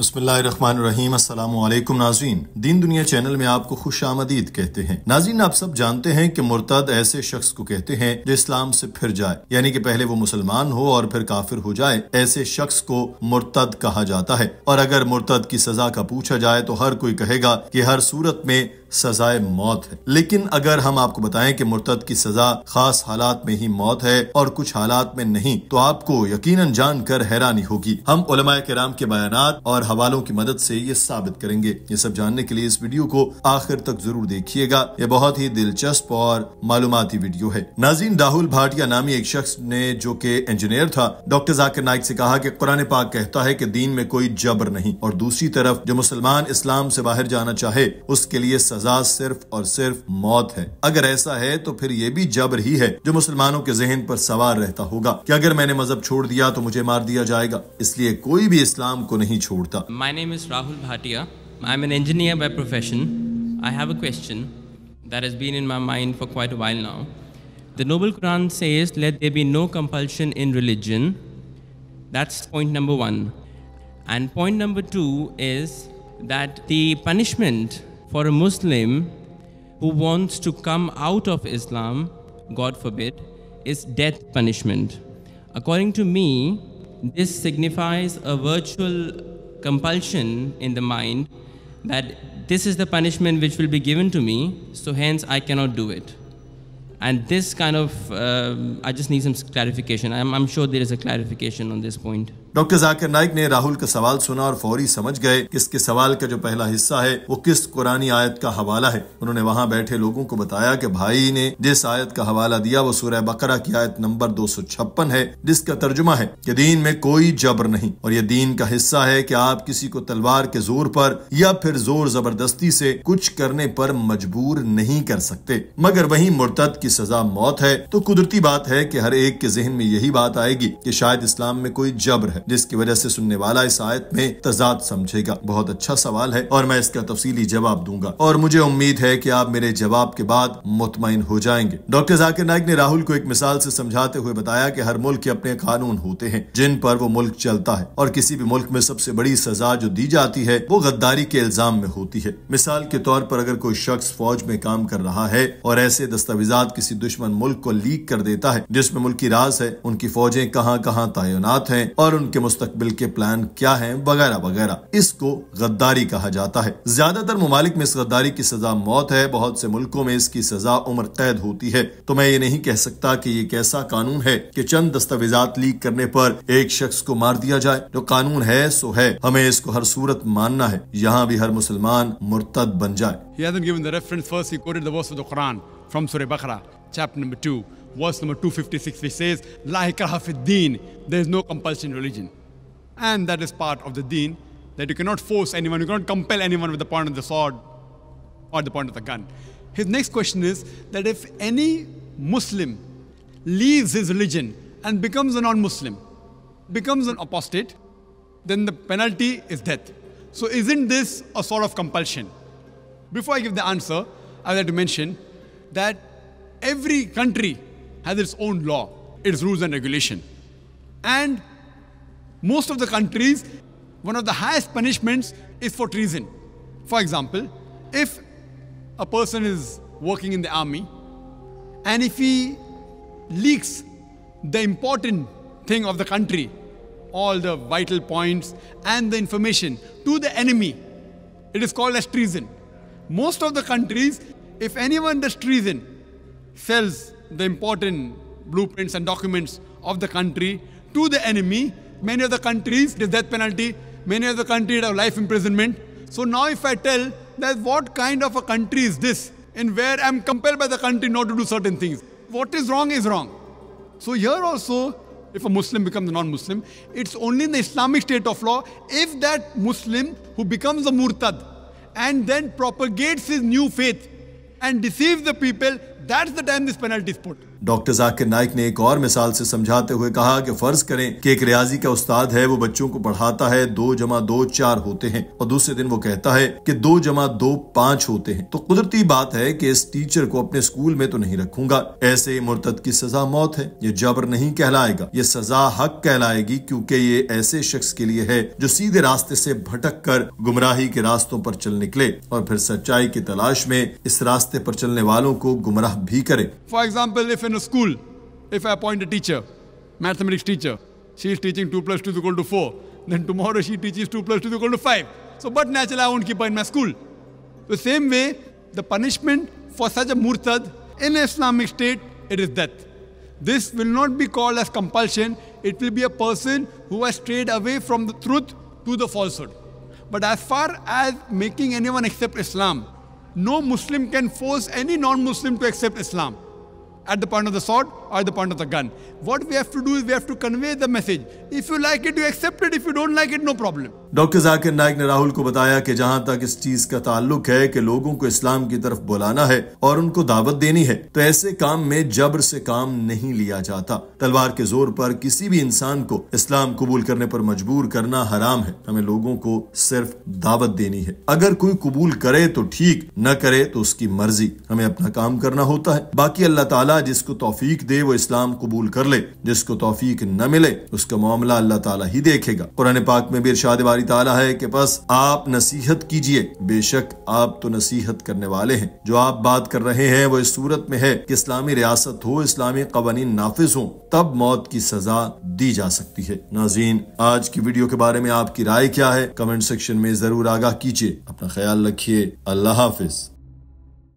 बसमीम नाजीन दीन दुनिया चैनल में आपको खुश आमदीद कहते हैं नाजीन आप सब जानते हैं कि मुर्तद ऐसे शख्स को कहते हैं जो इस्लाम से फिर जाए यानी कि पहले वो मुसलमान हो और फिर काफिर हो जाए ऐसे शख्स को मुर्तद कहा जाता है और अगर मुर्तद की सजा का पूछा जाए तो हर कोई कहेगा कि हर सूरत में सजाए मौत है लेकिन अगर हम आपको बताएं कि मुर्तद की सजा खास हालात में ही मौत है और कुछ हालात में नहीं तो आपको यकीनन जानकर हैरानी होगी हम कराम के बयान और हवालों की मदद से ये साबित करेंगे ये सब जानने के लिए इस वीडियो को आखिर तक जरूर देखिएगा ये बहुत ही दिलचस्प और मालूमती वीडियो है नाजीन राहुल भाटिया नामी एक शख्स ने जो के इंजीनियर था डॉक्टर जाकिर नाइक से कहा की कुरान पाक कहता है की दीन में कोई जबर नहीं और दूसरी तरफ जो मुसलमान इस्लाम से बाहर जाना चाहे उसके लिए सजा सजा सिर्फ और सिर्फ मौत है अगर ऐसा है तो फिर ये भी जबर ही है जो मुसलमानों के जहन पर सवार रहता होगा कि अगर मैंने मजहब छोड़ दिया तो मुझे मार दिया जाएगा इसलिए कोई भी इस्लाम को नहीं छोड़ता my name is Rahul Bhatia I am an engineer by profession I have a question that is been in my mind for quite while now the noble Quran says, Let there be no compulsion in religion. That's point number one. And point number two is that the punishment For a Muslim who wants to come out of Islam, God forbid, is death punishment. According to me, this signifies a virtual compulsion in the mind that this is the punishment which will be given to me, so hence I cannot do it. And this kind of, uh, I just need some clarification. I'm, I'm sure there is a clarification on this point. Doctor Zakir Naik ने राहुल का सवाल सुना और फौरी समझ गए कि इसके सवाल का जो पहला हिस्सा है वो किस कुरानी आयत का हवाला है उन्होंने वहाँ बैठे लोगों को बताया कि भाई ने जिस आयत का हवाला दिया वो सूर्य बकरा की आयत नंबर दो सौ छप्पन है जिसका तर्जुमा है की दीन में कोई जबर नहीं और ये दीन का हिस्सा है की आप किसी को तलवार के जोर पर या फिर जोर जबरदस्ती से कुछ करने पर मजबूर नहीं कर सकते मगर वही मुर्तद की सजा मौत है तो कुदरती बात है की हर एक के जहन में यही बात आएगी की शायद इस्लाम में कोई जबर है है जिसकी वजह से सुनने वाला इस आयत में तजाद समझेगा बहुत अच्छा सवाल है और मैं इसका तफसीली जवाब दूंगा और मुझे उम्मीद है की आप मेरे जवाब के बाद मुतमिन हो जाएंगे डॉक्टर जाकिर नाइक ने राहुल को एक मिसाल से समझाते हुए बताया की हर मुल्क के अपने कानून होते हैं जिन पर वो मुल्क चलता है और किसी भी मुल्क में सबसे बड़ी सजा जो दी जाती है वो गद्दारी के इल्जाम में होती है मिसाल के तौर पर अगर कोई शख्स फौज में काम कर रहा है और ऐसे दस्तावेजात किसी दुश्मन मुल्क को लीक कर देता है जिसमें मुल्क की राज है उनकी फौजें कहाँ कहाँ तैनात हैं और उन उनके मुस्तबिल के प्लान क्या है वगैरह वगैरह इसको गद्दारी कहा जाता है ज्यादातर ममालिक में इस गद्दारी की सजा मौत है बहुत से मुल्कों में इसकी सजा उम्र कैद होती है तो मैं ये नहीं कह सकता की ये कैसा कानून है की चंद दस्तावेजात लीक करने आरोप एक शख्स को मार दिया जाए जो कानून है सो है हमें इसको हर सूरत मानना है यहाँ भी हर मुसलमान मुर्तद बन जाए He hasn't given the reference first, he quoted the verse of the Quran from Surah Baqarah, chapter number 2. verse number 256, which says, La ikraha deen, there is no compulsion in religion. And that is part of the deen, that you cannot force anyone, you cannot compel anyone with the point of the sword or the point of the gun. His next question is that if any Muslim leaves his religion and becomes a non Muslim, becomes an apostate, then the penalty is death. So, isn't this a sort of compulsion? Before I give the answer, I'd like to mention that every country has its own law, its rules and regulation. And most of the countries, one of the highest punishments is for treason. For example, if a person is working in the army and if he leaks the important thing of the country, all the vital points and the information to the enemy, it is called as treason. Most of the countries, if anyone does treason, sells the important blueprints and documents of the country to the enemy. Many of the countries, there's death penalty. Many of the countries have life imprisonment. So now if I tell that what kind of a country is this and where I'm compelled by the country not to do certain things. What is wrong is wrong. So here also, if a Muslim becomes a non-Muslim, it's only in the Islamic state of law if that Muslim who becomes a murtad and then propagates his new faith and deceives the people that's the time this penalty put doctor Zakir Naik ने एक और मिसाल से समझाते हुए कहा कि फर्ज करें कि एक रियाजी का उस्ताद है वो बच्चों को पढ़ाता है दो जमा दो चार होते हैं और दूसरे दिन वो कहता है कि दो जमा दो पाँच होते हैं तो कुदरती बात है कि इस टीचर को अपने स्कूल में तो नहीं रखूंगा ऐसे मुर्तद की सजा मौत है ये जबर नहीं कहलाएगा ये सजा हक कहलाएगी क्योंकि ये ऐसे शख्स के लिए है जो सीधे रास्ते से भटक कर गुमराही के रास्तों पर चल निकले और फिर सच्चाई की तलाश में इस रास्ते पर चलने वालों को गुमराह भी करें for example if in school if I appoint teacher mathematics teacher she is teaching two plus two equal to four then tomorrow she teaching two plus two equal to five so but natural I won't keep in my school the same way the punishment for such a मूर्तद in Islamic state it is death this will not be called as compulsion it will be a person who has strayed away from the truth to the falsehood but as far as making any accept Islam no Muslim can force any non Muslim to accept Islam at the point of the sword at the point of the gun. What we have to do is we have to convey the message. If you like it, you accept it. If you don't like it, no problem. Doctor Zakir Naik ने राहुल को बताया कि जहां तक इस चीज का ताल्लुक है कि लोगों को इस्लाम की तरफ बुलाना है और उनको दावत देनी है तो ऐसे काम में जबर से काम नहीं लिया जाता तलवार के जोर पर किसी भी इंसान को इस्लाम कबूल करने पर मजबूर करना हराम है हमें लोगों को सिर्फ दावत देनी है अगर कोई कबूल करे तो ठीक न करे तो उसकी मर्जी हमें अपना काम करना होता है बाकी अल्लाह तला जिसको तोफीक दे करके वो इस्लाम कबूल कर ले जिसको तोफीक न मिले उसका मामला अल्लाह ताला ही देखेगा कुरान पाक में भी इरशाद बारी ताला है कि बस आप नसीहत कीजिए बेशक आप तो नसीहत करने वाले हैं जो आप बात कर रहे हैं वो इस सूरत में है कि इस्लामी रियासत हो इस्लामी कवानीन नाफिज हो तब मौत की सजा दी जा सकती है नाजीन आज की वीडियो के बारे में आपकी राय क्या है कमेंट सेक्शन में जरूर आगाह कीजिए अपना ख्याल रखिए अल्लाह हाफिज